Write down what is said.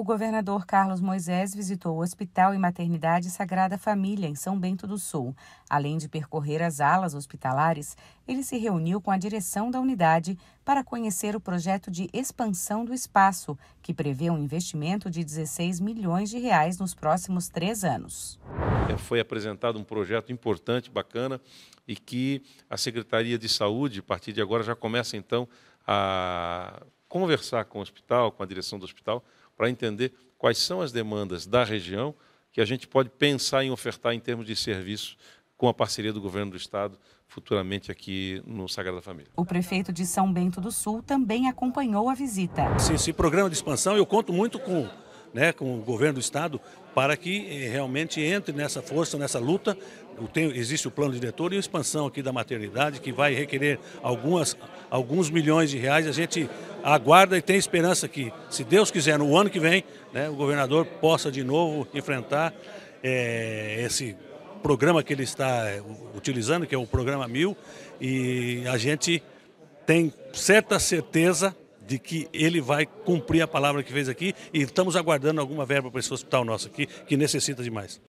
o governador Carlos Moisés visitou o Hospital e Maternidade Sagrada Família, em São Bento do Sul. Além de percorrer as alas hospitalares, ele se reuniu com a direção da unidade para conhecer o projeto de expansão do espaço, que prevê um investimento de 16 milhões de reais nos próximos três anos. É, foi apresentado um projeto importante, bacana, e que a Secretaria de Saúde, a partir de agora, já começa então a conversar com o hospital, com a direção do hospital, para entender quais são as demandas da região que a gente pode pensar em ofertar em termos de serviço com a parceria do governo do estado futuramente aqui no Sagrada Família. O prefeito de São Bento do Sul também acompanhou a visita. Sim, esse programa de expansão eu conto muito com né, com o governo do Estado, para que eh, realmente entre nessa força, nessa luta. existe o plano diretor e a expansão aqui da maternidade, que vai requerer algumas, alguns milhões de reais. A gente aguarda e tem esperança que, se Deus quiser, no ano que vem, né, o governador possa de novo enfrentar eh, esse programa que ele está eh, utilizando, que é o Programa Mil, e a gente tem certa certeza de que ele vai cumprir a palavra que fez aqui e estamos aguardando alguma verba para esse hospital nosso aqui, que necessita demais.